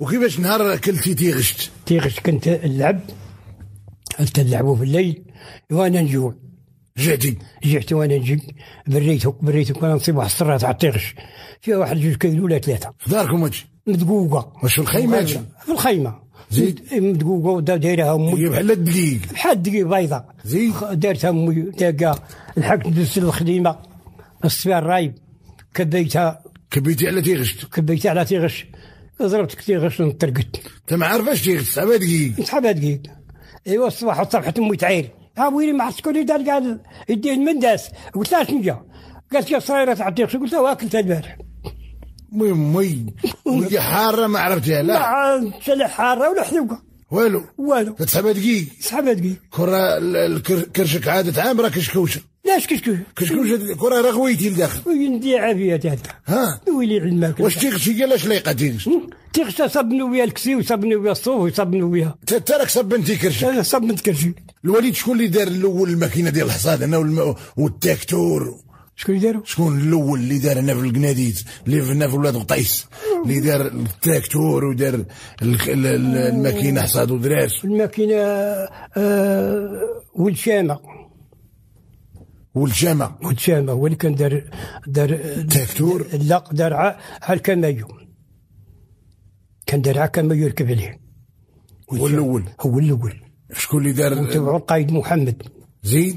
وكيفاش نهار كنتي تيغشت تيغشت كنت نلعب كنت نلعبوا في الليل وانا نجوع جعتي جعت وانا نجي بريتو بريتو كنا نصيب واحد الصرات على الطيغش فيها واحد جوج كيلو ولا ثلاثه داركم هادشي مدقوقه واش في الخيمه هادشي في الخيمه زيد مدقوقه ودايرها امي بحال الدقيق بحال الدقيق بيضاء زيد دارتها امي داقه لحقت ندوز الخديمه السبيع الرايب كبيتها كبيتي على تيغش كبيتي على تيغش ضربت كثير غش ترقد انت ما عارف اش غش سبع دقيق سبع دقيق ايوا الصباح وصبحت امي تعاير ها ويلي ما عرفت شكون دار قال يديه المنداس قلت لها شنو قالت لي صايره تعطيك قلت لها واكلتها البارح مي مي ودي حاره ما عرفتها لا لا حاره ولا حلوقه والو والو سبع دقيق سبع دقيق كره الكرشك عاده عام راك كوشه علاش كشكوش كشكوش كره غويتي لداخل ندي عافيات هذا ها ويلي الماكلة واش تيغشي قال اش لايقه تيغشي تيغشى صبنو ويا الكسي وصبنو ويا الصوف وصبنو ويا انت راك صبنتي كرشي انا صبنت كرشي الوليد شكون اللي دار الاول الماكينه ديال الحصاد والتاكتور شكون اللي داروا؟ شكون الاول اللي دار هنا في القناديز اللي هنا في ولاد قطيس اللي دار التراكتور ودار الماكينه حصاد ودراس الماكينه آه والشامه والجامع والجامع وين كان دار دار تاكتور لا دار على الكمايو كان دار على الكمايو يركب عليه هو الاول هو الاول شكون اللي دار تبعو القايد محمد زيد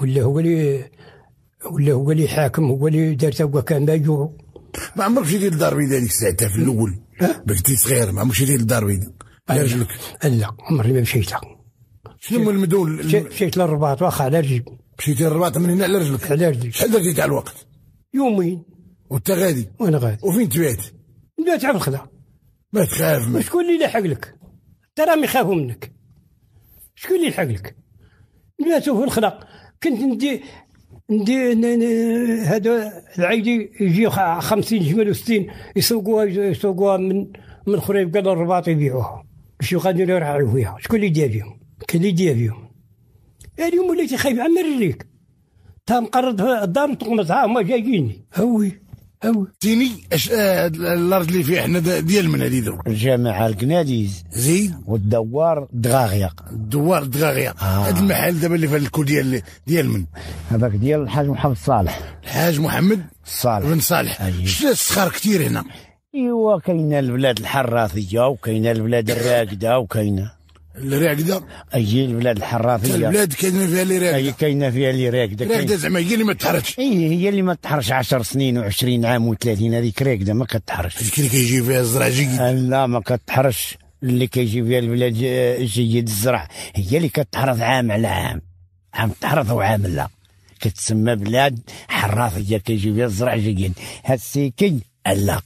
ولا هو اللي ولا هو اللي حاكم هو اللي دار توا كمايو ما عمرك مشيتي للدار البيضاء ديك الساعه في الاول بكتي صغير ما عمرك الدار للدار البيضاء رجلك لا عمري ما مشيتها شنو المدول مشيت للرباط واخا على رجلي مشيتي الرباط من هنا على رجلك على رجلي شحال درتي تاع الوقت يومين وانت غادي وانا غادي وفين تبعت بلاتي عبد الخلا ما تخاف ما شكون اللي لحق لك انت راهم يخافوا منك شكون اللي لحق لك بلاتو في الخلا كنت ندي ندي هذا العيدي يجي 50 جمل و60 يسوقوها يسوقوها من من خريب قدر الرباط يبيعوها شو غادي يروحوا فيها شكون اللي يدير فيهم كاين اللي يدير فيهم اليوم يعني وليت خايف على مريك تا مقرض في الدار تقمص ها هما جاييني هوي هوي تيني اش آه، الارض اللي فيه احنا ديال من هذه دروك الجامعه الكناديز زي والدوار دغاغيا الدوار دغاغيا هذا آه. المحل دابا اللي في الكو ديال ديال من هذاك ديال الحاج محمد صالح الحاج محمد صالح بن صالح أيوه. الصخر كثير هنا ايوا كاينه البلاد الحراثيه وكاينه البلاد الراكده وكاينه اللي دا اي البلاد الحرافيه البلاد كاينه فيها اللي راكده اي كاينه فيها اللي راكده راكده زعما هي اللي ما تحرش اي هي اللي ما تحرش 10 سنين و20 عام و30 هذيك راكده ما كتحرش هذيك اللي كيجي فيها الزرع جيد آه، لا ما كتحرش اللي كيجي فيها البلاد جيد الزرع هي اللي كتحرث عام على عام عام تحرث وعام لا كتسمى بلاد حرافيه كيجي فيها الزرع جيد هاد السيكي لا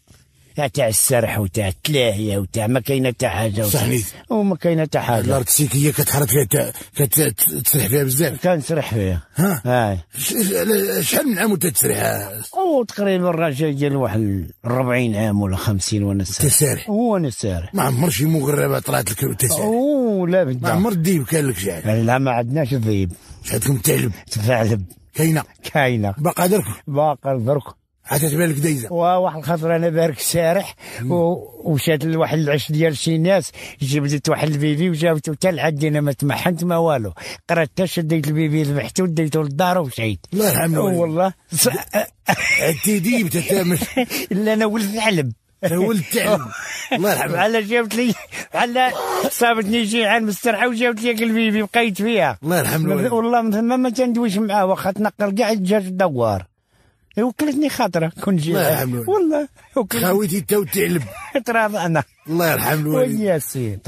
تاع السرح وتاع التلاهيه وتاع ما كاينه حتى حاجه صح نيت وما كاينه حتى حاجه الاركسيكيه كتحرك فيها كتسرح فيها بزاف كنسرح فيها ها شحال من عام وانت تسرح او تقريبا الراجل ديال واحد 40 عام ولا 50 وانا سارح تسارح وانا سارح ما عمر شي مغربه طلعت لك وتسارح او لا بدا ما عمر الديب كان لك شي لا ما عندناش الذيب عندكم الثعلب الثعلب كاينه كاينه باقا درك باقا درك تبان لك دايزه واه الخطره انا بارك سارح ومشات لواحد العش ديال شي ناس جبدت واحد البيبي وجابته حتى لحد انا ما تمحنت ما والو قرات حتى شديت البيبي ذبحته وديته للدار ومشيت الله يرحمه والله انت ديبت لا انا ولد علب ولد تعب الله يرحمه على جابت لي على صابتني جيعان مسترحه وجابت لي البيبي بقيت فيها الله يرحمه والله ما تندويش معاه واخا تنقل كاع الدجاج الدوار وكلتني خاطره كون جيت الله يرحم والله خاويتي انت وتعلب تراضعنا الله يرحم الوالد يا سيدي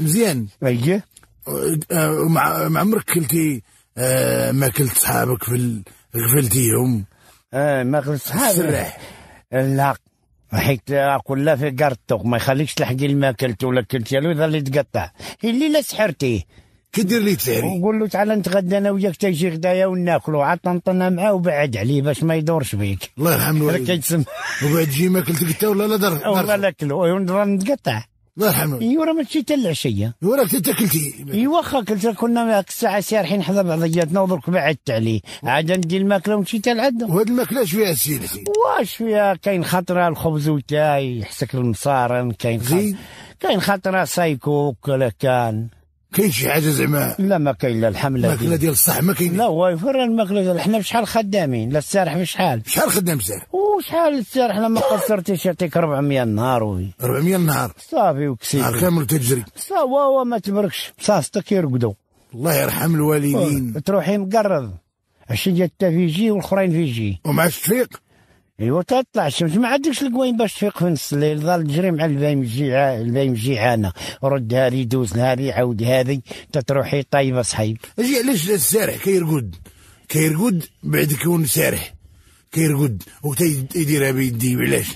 مزيان اييه أه، أه، مع عمرك كلتي أه، ما كلت صحابك في غفلتيهم اه ما كلت صحابي لا حيت اقول لا في قرطو ما يخليكش تلحقي الماكلت ولا كلتي له يظل يتقطع اللي لا سحرتيه كي دير لي تسعري نقول له تعال نتغدى انا وياك تيجي غدايا وناكلو عاد طنطنا معاه وبعد عليه باش ما يدورش بيك الله يرحم الوالدين كيتسم وبعد جي ما كلت قتا ولا لا در والله لا كلو ونضرب أيوة، نتقطع الله الوالدين ايوا راه تشي حتى العشيه ايوا راك انت كلتي ايوا واخا كلت كنا معك الساعه سارحين حدا بعضياتنا ودرك بعدت عليه عاد ندي الماكله ونمشي حتى العد وهاد الماكله شويه السيد واش فيها كاين خطره الخبز وتاي حسك المصارن كاين خطره كاين خطره سايكو كان كاين شي حاجه زعما لا ما كاين لا الحمله الماكله ديال الصح ما كاين لا هو يفر الماكله حنا بشحال خدامين لا السارح بشحال شحال خدام السارح وشحال السارح لما قصرتيش يعطيك 400 نهار وي 400 نهار صافي وكسير نهار كامل تجري هو ما تبركش بصاصتك يرقدوا الله يرحم الوالدين تروحي مقرض عشان جات في جي والاخرين في جي تفيق ايوا تطلع الشمس ما عندكش القواين باش تفيق في نص الليل ظل تجري مع البايم الجيعان البايم جيعانه رد هذه دوز نهاري عاود هذه تتروحي طايبه صحيب اجي علاش السارح كيرقد كيرقد بعد يكون سارح كيرقد وقت يديرها بيدي علاش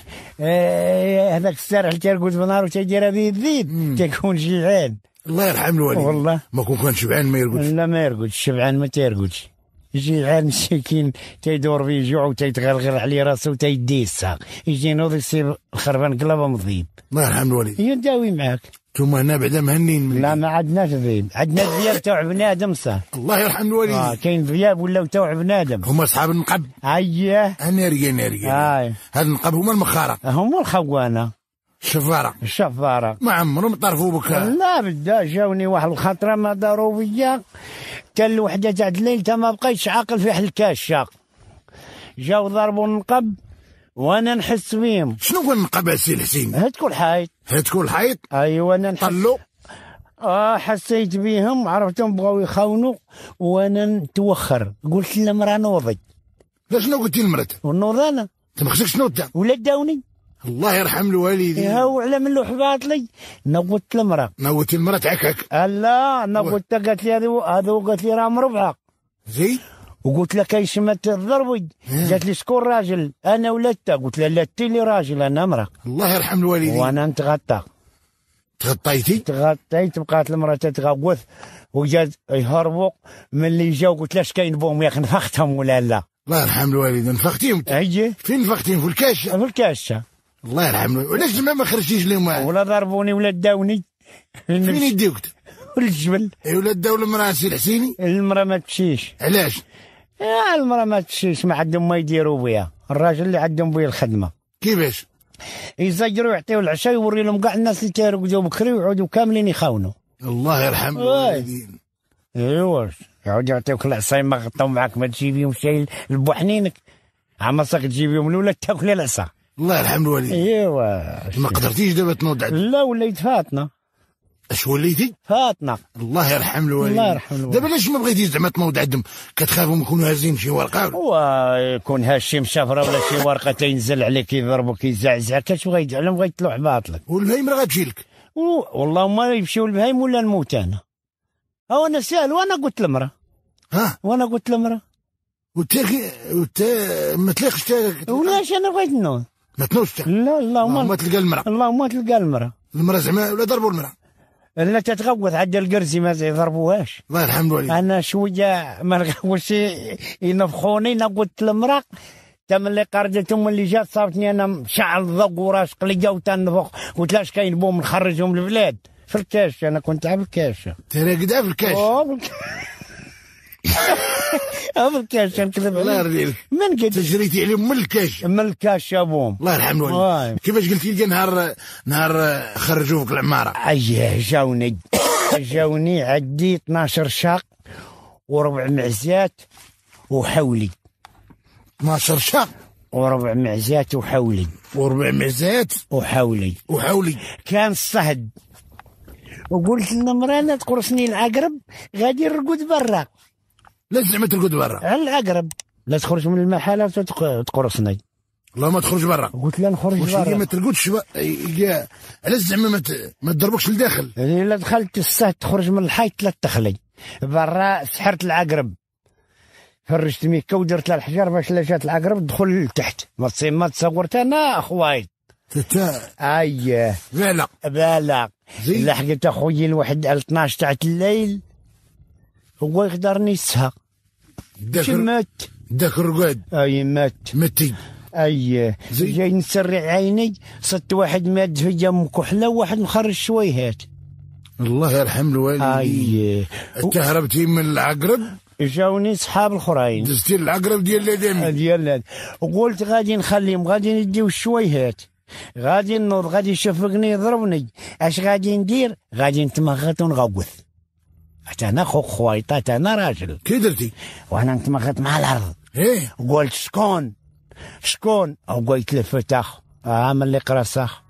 هذاك السارح اللي كيرقد في النهار وتيديرها بيدي تيكون جيعان الله يرحم الوالدين والله ما كون كان شبعان ما يرقدش لا ما يرقدش شبعان ما تيرقدش يجي عار مسكين تيدور فيه جوع وتيتغرغر راسه وتيديه الساق يجي نوض يصيب الخربان قلبه مضيب الله يرحم الوالد يداوي معاك انتم هنا بعدا مهنين لا ما عندناش ذيب عندنا الذياب تاع بنادم صح الله يرحم الوالدين آه كاين ذياب ولاو تاع بنادم هما اصحاب النقب اييه ناريه ناريه آه. هاد النقب هما المخاره هما الخوانه الشفاره الشفاره ما عمرهم طرفوا بك لا بدا جاوني واحد الخطره ما داروا بيا حتى الوحدة تاع الليل تا ما بقيتش عاقل في حلكاش شاق جاو ضربوا النقب وانا نحس بيهم شنو هو النقب سي الحسين؟ حايط الحيط كل حايط؟ ايوا انا نحس طلو اه حسيت بيهم عرفتهم بغاو يخونوا وانا نتوخر قلت لهم راه نوضي لا شنو قلتي لمرتك؟ ونوض انا انت ما طيب، خصكش تنوض ولا داوني الله يرحم الوالدين هو على من حباط لي نوت المراه نوت المراه تعكك لا نوت قالت لي هذو قالت لي راه مربعه زي وقلت لها كاين ما تضربي إيه. قالت لي شكون راجل انا ولا انت قلت لها لا انت اللي راجل انا امراه الله يرحم الوالدين وانا نتغطى تغطيتي تغطيت بقات المراه تتغوث وجات يهربوا من اللي جاو قلت لها كاين بهم اخي نفختهم ولا لا الله يرحم الوالدين نفختيهم اي فين نفختيهم في الكاشه في الكاشه الله يرحمه علاش ما ما خرجتيش لهم ولا ضربوني ولا داوني فين يديوك الجبل اي ولا داو المراه سي الحسيني المراه ما تمشيش علاش آه المراه ما تمشيش ما عندهم ما يديروا بها الراجل اللي عندهم به الخدمه كيفاش يزجروا يعطيو العشاء يوري لهم كاع الناس اللي تيرقدوا بكري ويعودوا كاملين يخاونوا الله يرحم الوالدين ايوا يعود يعطيوك العصا ما غطاو معاك ما تجيبيهم شي عما عمرك تجيبيهم الاولى تاكل العصا الله يرحم الوالدين ايوا ما قدرتيش دابا تنوض لا وليت فاتنا اش وليتي؟ فاتنا الله يرحم الوالدين الله يرحم الوالدين دابا علاش ما بغيتيش زعما تنوض عندهم كتخافهم يكونوا هازين شي ورقه هو يكون هاز شي مشافره ولا شي ورقه تينزل عليك يضربك يزعزعك كاش بغا يتعلم بغا يطلع باطلك والبهيم راه غتجي لك والله ما يمشيو البهيم ولا نموت انا هو انا ساهل وانا قلت للمراه ها وانا قلت للمراه وانت وانت ما تا ولاش انا بغيت نوض ما تنوش لا اللهم ما تلقى المرأة اللهم تلقى المرأة المرأة زعما ولا ضربوا المرأة لا تتغوث عند القرزي ما يضربوهاش الله يرحم عليك انا شويه ما نغوش ينفخوني انا قلت المرأة تم اللي قردتهم اللي جات صابتني انا شعل ضوء وراس قلقة وتنفخ قلت لاش كاين بوم نخرجهم البلاد في الكاش انا كنت عا في الكاش ترى قدا في الكاش الكاش نكذب عليك الله يرضي عليك من قد تجريتي عليهم من الكاش من الكاش يا بوم الله يرحم الوالدين كيفاش قلتي لي نهار نهار خرجوا فوق العماره اييه جاوني جاوني عدي 12 شاق وربع معزات وحولي 12 شاق وربع معزات وحولي وربع معزات وحولي وحولي كان الصهد وقلت للمراه انا تقرصني العقرب غادي نرقد برا لازم زعما ترقد برا على العقرب لا تخرج من المحل تقرصني لا ما تخرج برا قلت لا نخرج برا ما ترقدش علاش زعما ما ما تضربكش لداخل الا يعني دخلت السه تخرج من الحيط لا تخلي برا سحرت العقرب فرجت ميكا ودرت لها الحجر باش لا جات العقرب دخل لتحت ما ما تصورت انا اخواي تتا اييه بالا بالا لحقت اخويا الواحد 12 تاع الليل هو يقدر يسها داك مات داك الرقاد اي مات متي اي جاي نسرع عيني صدت واحد مات في جم كحله وواحد مخرج شويهات الله يرحم الوالدين اي تهربتي من العقرب جاوني صحاب الاخرين دزتي العقرب ديال الادمي ديال وقلت غادي نخليهم غادي نديو الشويهات غادي نوض غادي يشفقني يضربني اش غادي ندير غادي نتمغط ونغوث حتى انا خو خويطه حتى انا راجل كي درتي وانا نتمغط مع الارض ايه وقلت شكون شكون وقلت الفتاخ اه من اللي قراصاخ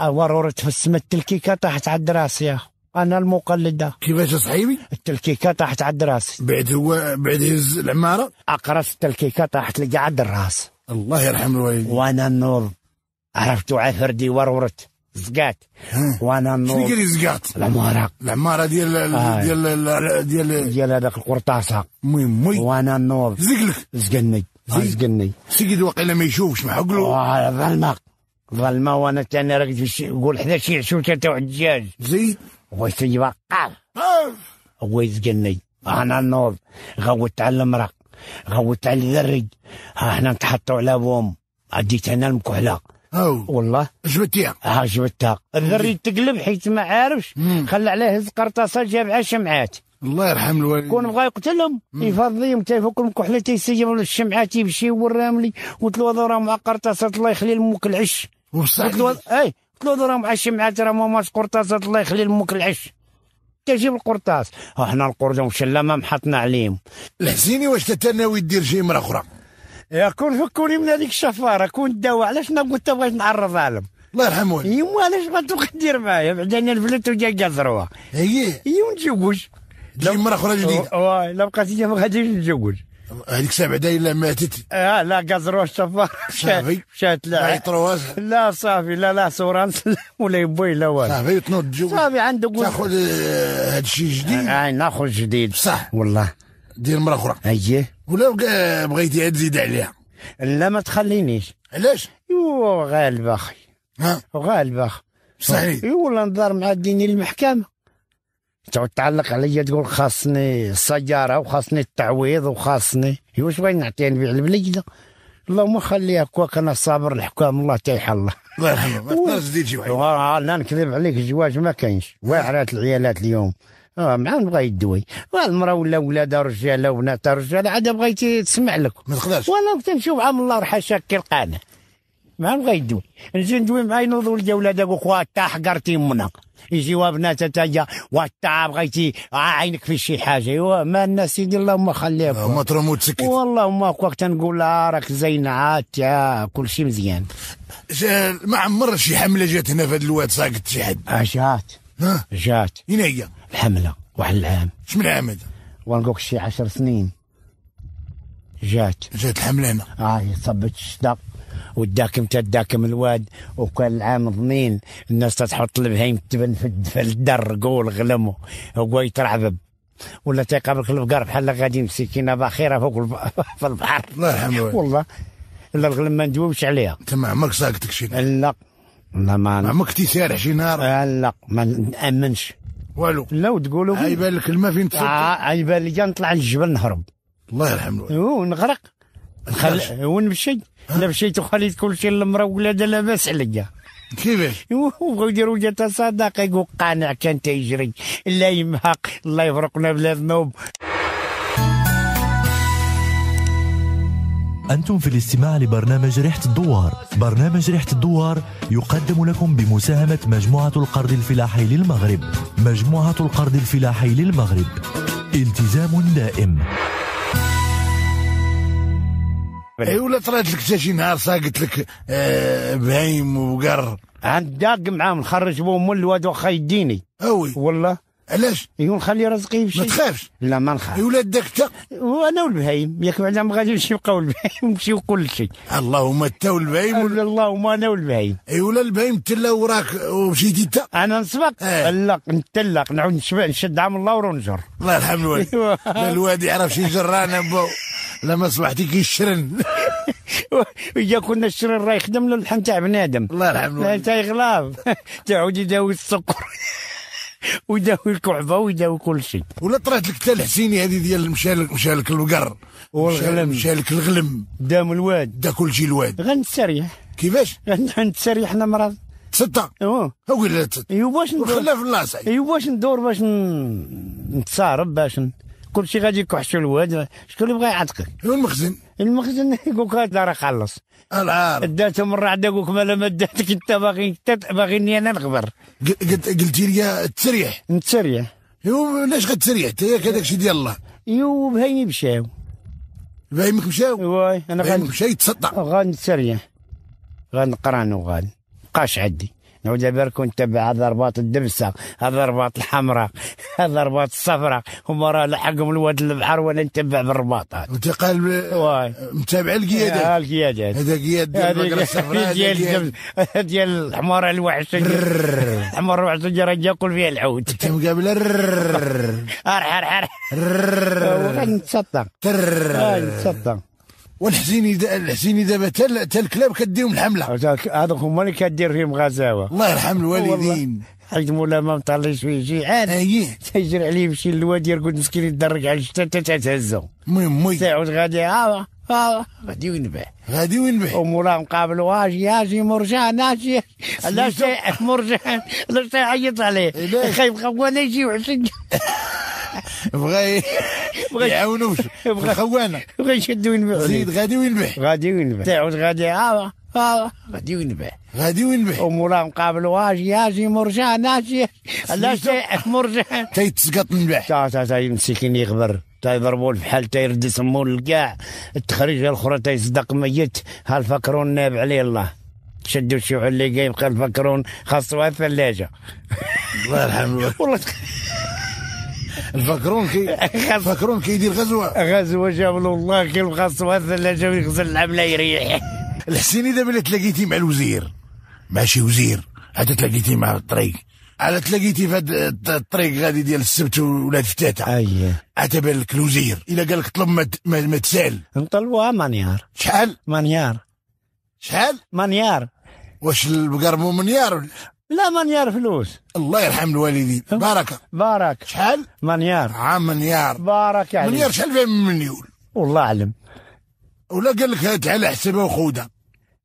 آه، ورورت في السما التلكيكه طاحت على الدراس يا انا المقلده كيفاش صحيبي التلكيكه طاحت على الدراس بعد هو بعد هز العماره اقرص التلكيكه طاحت لقعد الراس الله يرحم الوالدين وانا النور عرفت عفردي ورورت زقات وانا نوض شنو قال زقات؟ العماره العماره ديال آه. ديال ديال ديال هذاك القرطاسه مي مي وانا نوض زقلك زقني زقني سيدي واقيلا ما يشوفش ما حقلو آه، ظلمه ظلمه وانا تاني راك قول حدا شي عشو تاع واحد الدجاج زيد وسيد وقع آه. هو يزقني انا نوض غوت على المراه غوت على الذري ها حنا نتحطوا على بوم عديت انا المكحله أو. والله جبتيها ها آه، جبتها الذري تقلب حيت ما عارفش خلى عليه القرطاسه جاب شمعات الله يرحم الوالدين كون بغا يقتلهم يفضيهم حتى يفكهم كحله تيسيب الشمعات يمشي وراهم لي قلت له هذا راه مع قرطاسات الله يخلي لمك العش وبصح قلت له اي قلت له راه مع الشمعات راه ما قرطاسات الله يخلي لمك العش تجيب القرطاس وحنا آه، القرطاس شلا ما محطنا عليهم الحسيني واش تتناوي دير شي مرة أخرى يا كون فكوني من هذيك الشفاره كون داوى علاش ما قلت بغيت نعرف عالم الله يرحم والديك يما علاش ما تبغي دير معايا بعد انا نفلت وجا كازروها اي ونتزوج نتزوج تجي مره اخرى جديده واه الا بقات ما غاديش نتزوج هذيك الساعه بعدا الا ماتت اه لا كازروها الشفاره صافي مشات لا عيطروها لا صافي لا لا سورانس ولا يبوي لا والو صافي تنوض تزوج صافي عندك تاخذ هذا آه، الشيء جديد اي آه، آه، ناخذ جديد صح والله دير مره اخرى اييه ولا بغيتي تزيد عليها لا ما تخلينيش علاش يو غالب اخي ها غالب اخي صحيح يو نضر مع ديني المحكمه تعود تعلق عليا تقول خاصني السيارة وخاصني التعويض وخاصني واش بغيت نعطيها نبيع البليده اللهم خليها كواك انا صابر الحكام الله تيح الله الله يرحمه ما تقدرش تزيد شي واحد انا نكذب عليك الزواج ما كاينش واعرات العيالات اليوم اه مع بغى يدوي المرا ولا ولادها رجاله وبناتها رجاله عاد بغيتي تسمع لك ما تقدرش وانا كنت نشوف عام الله رحاش هكا القانا ما بغى يدوي نجي ندوي مع ينوض ولدي ولادك وخوها تا حقرتي منا يجيو بناتها تايا واتا بغيتي عينك في شي حاجه ايوا ما الناس سيدي اللهم خليها ما ترمو تسكت والله ما كنت تنقول لها راك زينه عاد كل شيء مزيان ما عمر شي حمله جات هنا في هذا الواد ساكت شي حد اجات آه، جات اين هي الحمله واحد العام شمن عام هذا ونقولك شي 10 سنين جات جات الحمله هنا اه صبت الشتاء وداكم تا داكم الواد وكان العام ضنين الناس تتحط البهيم تبن في الدر قول غلمو هو يترعبب ولا تيقابلك البقر بحال غادي مسكينه باخيره فوق في البحر الله يرحمه والله الا الغلم ما ندويوش عليها انت ما عمرك ساكتك شي لا لا ما ما كنتي سارح شي نهار آه، لا ما نامنش والو لا وتقولوا عيبان آه، لك الماء فين هاي آه، عيبان لي نطلع للجبل نهرب الله يرحم الوالد أيوه، ونغرق نخل... ونمشي لا مشيت وخليت كل شيء للمرا وولادها لاباس عليا كيفاش؟ ويديروا جات يقول قانع كان تيجري الله يمحق الله يفرقنا بلا ذنوب أنتم في الاستماع لبرنامج ريحة الدوار برنامج ريحة الدوار يقدم لكم بمساهمة مجموعة القرض الفلاحي للمغرب مجموعة القرض الفلاحي للمغرب التزام دائم اي ولا طلعت لك شي نهار ساقط لك آه، بهيم وقر عند داق معاهم نخرج بهم الواد واخا يديني اوي والله علاش يقول خلي رزقي يمشي ما تخافش لا ما نخاف ولادك انت وانا والبهايم ياك بعدا ما غاديش يبقاو البهايم ويمشيو كل شيء اللهم انت والبهايم ولا اللهم انا والبهايم اي ولا البهايم تلا وراك ومشيتي انت انا نسبق آه. نلق نتلق نعاود نشبع نشد عام الله ونجر الله يرحم الوالد لا الواد يعرف شي جران بو لما صبحتي كي الشرن ويا كنا الشرن راه يخدم له اللحم تاع بنادم الله يرحمه انت تاع تعود يداوي السكر وداوي الكعبه وداوي كل شيء ولا طرات لك حتى الحسيني هذه ديال مشالك مشالك الوقر والغلم مشالك الغلم دام الواد دا كل شيء الواد غنستريح كيفاش؟ غنستريح انا مرض ستة اه وقلت ايوا باش ندور خلاها في اللاصع ايوا باش ندور باش نتصارب باش كل شيء غادي يكحشوا الواد شكون اللي بغى يعتقك المخزن المخزن يقولك هذا راه خلص العار داتو مره عاد يقولك ما ما داتك انت باغي باغيني انا نخبر قلتي لي التريح التريح ايوا علاش غتسريح انت ياك هذاك الشيء ديال الله ايوا بهايمي مشاو بهيمك مشاو واي انا غادي مشى يتسطع نقرا غنقران ما بقاش عندي ودبر كنت تبع هذا رباط الدبسة هذا رباط الحمراء هذا رباط الصفراء هما راه لحقهم الواد البحر وانا نتبع بالرباط انت قال متابع القيادات اه القيادات هذا قياد ديال الصفراء ديال ديال الحمار الوحش الحمار الوحش راه ياكل فيها الحوت انت مقابل ارحر ارحر ارحر ارحر ارحر والحسيني دا الحسيني دابا تال تال الكلاب كديهم الحمله هذوك هما اللي كدير فيهم غزاوه الله يرحم الوالدين حيت مولا ما مطلعش فيه جيعان اييه تيجري عليه يمشي للوادي يرقد مسكين يدرك على الشتا تتهزو المهم ساعود غادي ها اه غادي ونبه غادي ونبه ومورا مقابل اجي اجي مرجان اجي لا مرجان لا عيط عليه خايف خوانا يجي وحسن بغى بغا يعاونو بغا خوانه بغى يشد وينبه زيد غادي وينبه غادي وينبه تعود غادي اه, آه. غادي ونبه غادي ونبه ومورا مقابل اجي اجي مرجان اجي لا مرجان تيتسقط بعد تا تا تا مسكين يغبر تيضربوا الفحل تيرد يسمو الكاع التخريجه الاخرى تيصدق ميت هالفكرون ناب عليه الله شدوا الشيوع اللي جاي بقى الفكرون خاصه الثلاجه الله يرحم والله الفكرون كي الفكرون كيدير غزوه غزوه له الله كي خاصه الثلاجه ويغزل العمله يريح الحسيني دابا اللي تلاقيتي مع الوزير ماشي وزير حتى تلاقيتي مع الطريق على تلاقيتي في الطريق غادي ديال السبت ولاد فتاته اييه لك الوزير الا قال لك طلب ما, ما تسال نطلبوها مانيار شحال مانيار شحال مانيار واش البقرمو منيار ولا لا مانيار فلوس الله يرحم الوالدين أه؟ باركه بارك شحال مانيار عام آه، منيار بارك عليك مانيار شحال فيها من مليون والله اعلم ولا قال لك هات على حسابها وخوذها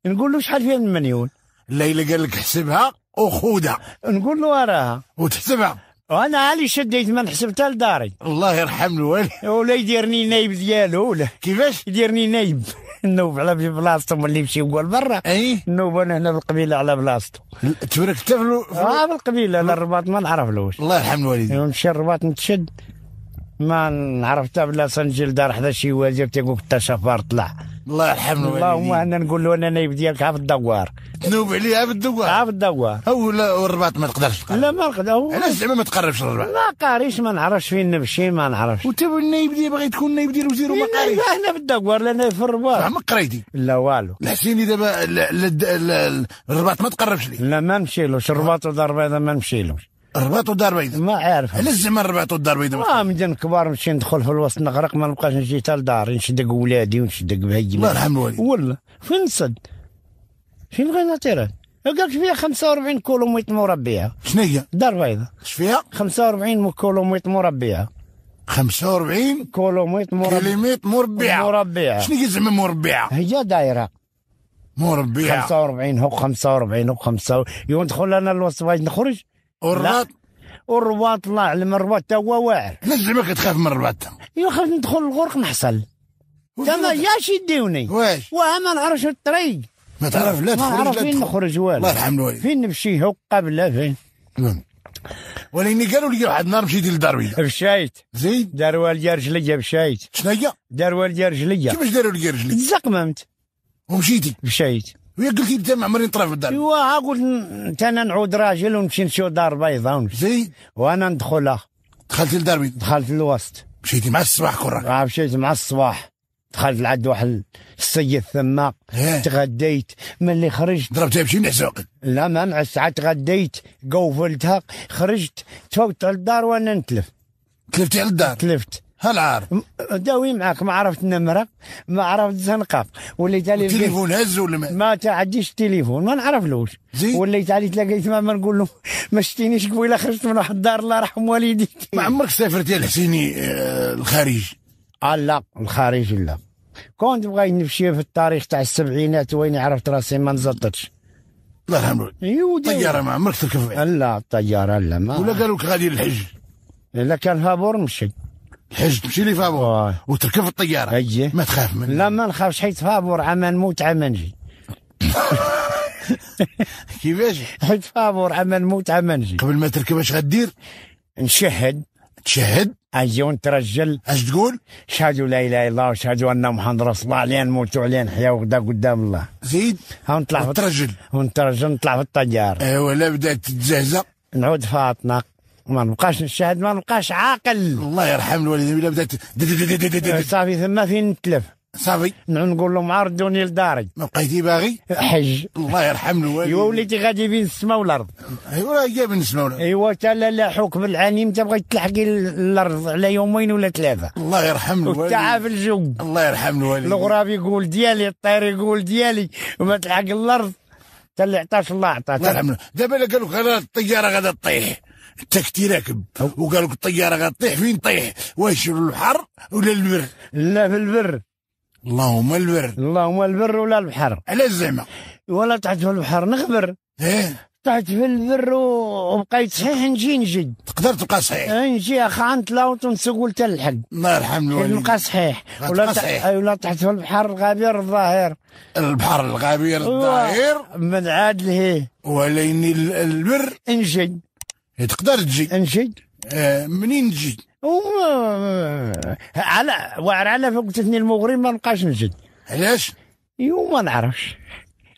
نقول له شحال فيها من مليون لا الا قال لك حسبها اخوده نقول له وراها وتحسبها وانا علي شديت ما حسبتها لداري الله يرحم الوالد ولا يديرني نايب ديالو ولا كيفاش يديرني نايب نوب على بلاصتو ملي يمشي هو لبرا اي نوب انا هنا بالقبيله على بلاصتو تبرك حتى في اه بالقبيله على الرباط ما نعرفلوش الله يرحم الوالدين نمشي الرباط نتشد ما نعرف حتى بلاصه نجي لدار حدا شي وزير تيقول حتى شفار طلع الله يرحم الوالدين اللهم انا نقول له انا نايب ديالك في الدوار تنوب عليه في الدوار في الدوار او الرباط ما تقدرش تقرب لا ما نقدر علاش زعما ما تقربش للرباط ما قاريش ما نعرفش فين نمشي ما نعرفش وانت النايب ديالك باغي تكون نايب ديال الوزير وما قاريش لا في الدوار لا في الرباط ما قريتي لا والو الحسيني دابا الرباط ما تقربش ليه لا ما نمشيلوش الرباط ودار ما نمشيلوش الرباط والدار البيضاء ما عارف علاش زعما الرباط والدار البيضاء اه من جن كبار نمشي ندخل في الوسط نغرق ما نبقاش نجي حتى لداري نشدق ولادي ونشدق بهي الله يرحم الوالدين والله فين نصد فين القناطيرات قال لك فيها 45 كيلومتر مربعه شنو هي؟ دار بيضاء اش فيها؟ 45 كيلومتر مربعه 45 كيلومتر مربع كيلومتر مربعه مربعه شنو هي زعما مربعه؟ هي دايره مربعه 45 هو 45 هو 45 يوم ندخل انا الوسط نخرج والرباط والرباط طلع من الرباط تا هو واعر زعما كتخاف من الرباط خاف ندخل الغرق نحصل تما جاش يديوني واش وما نعرفش الطريق ما تعرف لا تخرج ما نعرف فين نخرج والو الله يرحم الوالد فين نمشي هو قبل فين ولكن قالوا لي واحد النهار مشيتي لدار وليد بشايت زيد دار والدي رجليا بشايت شنو هي؟ دار والدي رجليا كيفاش داروا لي رجليا؟ تزقممت ومشيتي بشايت ويا قلت لي انت ما عمرني طلع في الدار ايوا قلت انت انا نعود راجل ونمشي نشوف دار بيضاء ونمشي زي وانا ندخلها دخلت لدار بيضاء دخلت للوسط مشيتي مع الصباح كره آه، مشيت مع الصباح دخلت لعند واحد السيد ثما تغديت ملي خرجت ضربتها بشي نعس لا ما نعس عاد تغديت قوفلتها خرجت تفوت على الدار وانا نتلف تلفتي على الدار تلفت هل عارف داوي معاك ما عرفت نمره ما عرفت زنقاف وليت علي التليفون هز ولا ما ما تعديش التليفون ما نعرفلوش وليت علي تلاقيت ما نقول له ما شتينيش قبيله خرجت من واحد الدار الله يرحم والدي ما عمرك سافرت يا الحسيني آه، الخارج آه لا الخارج لا كنت بغيت نمشي في التاريخ تاع السبعينات وين عرفت راسي ما نزطتش الله يرحمه الطياره أيوة، ما عمرك تركب لا الطياره لا ما ولا قالوا لك غادي للحج لا كان فابور مشي الحج تمشي لي فابور وتركب الطياره أيه. ما تخاف مني لا ما نخافش حيت فابور عما نموت عما نجي كيفاش؟ حيت فابور عما نموت عما نجي قبل ما تركب اش غدير؟ نشهد تشهد اجي ونترجل اش تقول؟ شهدوا لا اله الا الله وشهدوا ان محمد رسول الله علينا نموتوا علينا نحياو غدا قدام الله زيد ونطلع ونترجل ونترجل نطلع في الطياره ايوا لا بدات تتزهزه نعود فاطنه ما نبقاش نشاهد ما نبقاش عاقل الله يرحم الوالدين الا بدات صافي ثم فين نتلف صافي نقول لهم عرضوني لداري ما بقيتي باغي حج الله يرحم الوالدين ايوا وليتي غادي بين السماء والارض ايوا راه جاي بين السماء والارض ايوا تا لا لا حكم العليم تبغي تلحقي الارض على يومين ولا ثلاثه الله يرحم الوالدين والتعب في الجو الله يرحم الوالدين الغراب يقول ديالي الطير يقول ديالي وما تلحق الارض تا اللي عطاش الله عطاك الله يرحم دابا قالوا غير الطياره غادا تطيح تاكتي راكب وقال لك الطياره غطيح فين طيح واش البحر ولا البر لا في البر اللهم البر اللهم البر ولا البحر علاش زعما ولا تحت في البحر نخبر ايه تحت في البر وبقيت صحيح نجي نجد تقدر تبقى صحيح إيه، نجي خانت لاوط ونسوق حتى الحق الله يرحم الوالدين إيه، نبقى صحيح ولا صحيح ولا تحت في البحر الغابير الظاهر البحر الغابير الظاهر من عاد لهيه وليني البر نجد تقدر تجي نجي آه، منين تجي على واعر على فقتتني المغرب ما نبقاش نجد علاش؟ يو ما نعرفش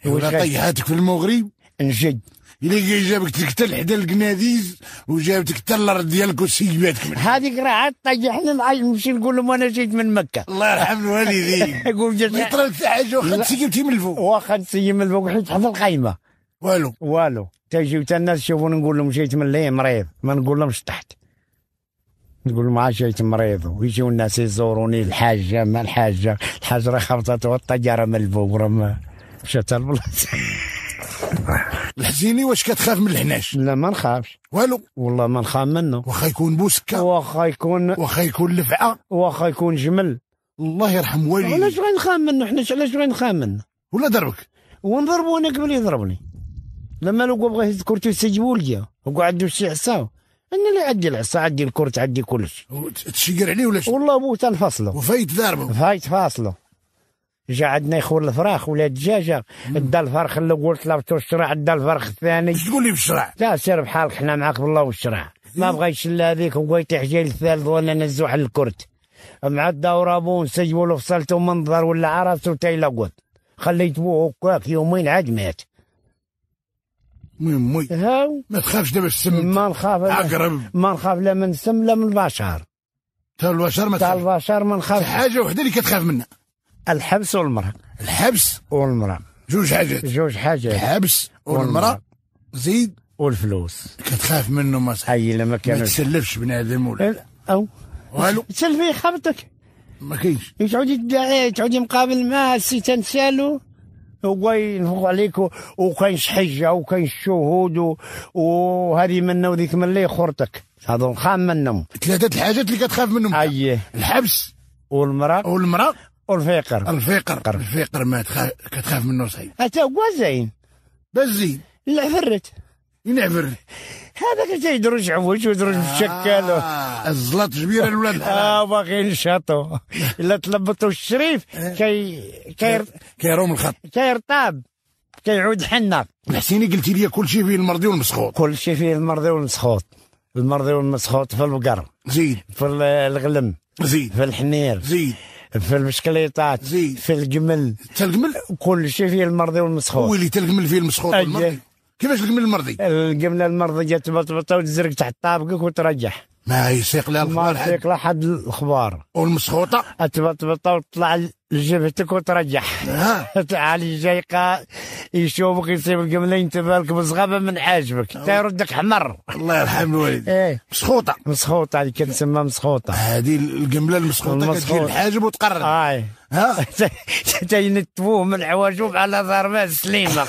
إيه، ولا طيحاتك في المغرب نجد إلا جابك حتى حدا القناديز وجابتك حتى الارض ديالك وسيباتك من هذيك راه عاد طيحني نمشي نقول لهم انا جيت من مكه الله يرحم الوالدين يقول جات لك حاجه واخا تسيبتي من الفوق واخا تسيب من الفوق حيت حفظ القايمه والو والو تيجيو حتى الناس يشوفوني نقول لهم جيت من ليه مريض ما نقول لهمش تحت نقول لهم جيت مريض ويجيو الناس يزوروني الحاجه ما الحاجه الحاجه راه خبطت والطياره من الفوق راه مشات البلاصه الحزيني واش كتخاف من الحناش لا ما نخافش والو والله ما نخاف منه واخا يكون بوسكه واخا يكون واخا يكون لفعه واخا يكون جمل الله يرحم والديك علاش غنخاف منه حناش علاش غنخاف منه ولا ضربك ونضربو انا قبل يضربني لما لو بغى يهز كرته ويسجبوا لي وقعد يمشي شي عصا انا اللي عندي العصا عندي الكرت عندي كلشي تشقر عليه ولا والله بو الفصله وفايت ضاربه فايت فاصله جا عندنا يخون الفراخ ولا الدجاجه دا الفرخ الاول طلبتو الشرع دا الفرخ الثاني تقول لي بالشرع؟ لا سير بحالك حنا معاك بالله والشرع ما إيه. بغيتش يشل هذيك هو يطيح جاي الثالث وانا نزوح على الكرت مع الدورابو نسجلوا له فصلته منظر ولا عرفته تايلا يلقط خليت بوه هكاك يومين عاد مات مي هاو ما تخافش دابا السم ما نخاف اقرب ما نخاف لا من السم لا من البشر تاع البشر ما تاع البشر ما نخاف حاجه وحده اللي كتخاف منها الحبس والمراه الحبس والمراه جوج حاجات جوج حاجات الحبس والمراه زيد والفلوس كتخاف منه ما اي لما كان ما تسلفش بنادم ولا إيه، او والو تسلفي خافتك ما كاينش تعودي تعودي مقابل معاه سي تنسالو هو وينفخ عليك وكاينش حجه وكاينش شهود وهذه منا وذيك من اللي خرطك هذو خام منهم ثلاثه الحاجات اللي كتخاف منهم اييه الحبس والمراه والمراه والفقر الفقر الفقر, الفقر ما تخاف كتخاف منه صحيح حتى هو زين بس زين العفرت ينعفر هذاك تيدرج عوج ويدرج في الشكال آه. الزلط جبيره الولاد اه باغيين نشاطو الا تلبطوا الشريف كي كير... كيروم الخط كيرطاب كيعود حنا الحسيني قلتي لي كل شيء فيه المرضي والمسخوط كل شيء فيه المرضي والمسخوط المرضي والمسخوط في البقر زيد في الغلم زيد في الحنير زيد في المشكليطات زيد في الجمل حتى الجمل كل شيء فيه المرضي والمسخوط ويلي حتى الجمل فيه المسخوط والمرضي كيفاش الجمل المرضي؟ الجمله المرضيه تبطبطها وتزرق تحت طابقك وترجح ما يسيق لها الخبار ما سيقلة حد الخبار والمسخوطة تبطبط وتطلع لجبهتك وترجح تعالي جاي يشوفك يصيب القملة ينتبه لك بالزغابة من عاجبك حتى يردك حمر الله يرحم الوالد ايه مسخوطة مسخوطة هذه كتسمى مسخوطة هذه القملة المسخوطة كتجي الحاجب وتقرر اي ها تينتفوه من عواجب على ضربات سليمة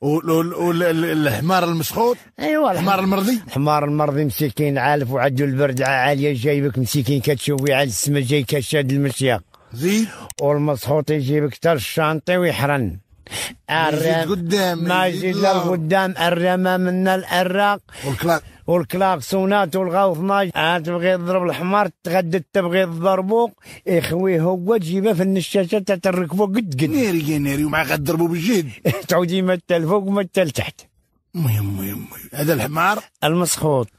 والحمار المسخوط ايوا الحمار المرضي الحمار المرضي مسكين عالف وعدو البرد عاليه جايبك مسكين كتشوفي على السما جاي كشاد المشياق زيد والمسخوط يجيبك حتى الشانطي ويحرن قدام ما يزيد قدام القدام الرمى من الأراق والكلاك والكلاكسونات والغوثناج عاد آه، تبغي تضرب الحمار تغدد تبغي تضربو يخوي إيه هو تجيبه في النشاشة تتركبو قد قد ناري يا ناري ومع غضربو بالجهد تعودي متى الفوق متى لتحت مهم مهم هذا الحمار المسخوط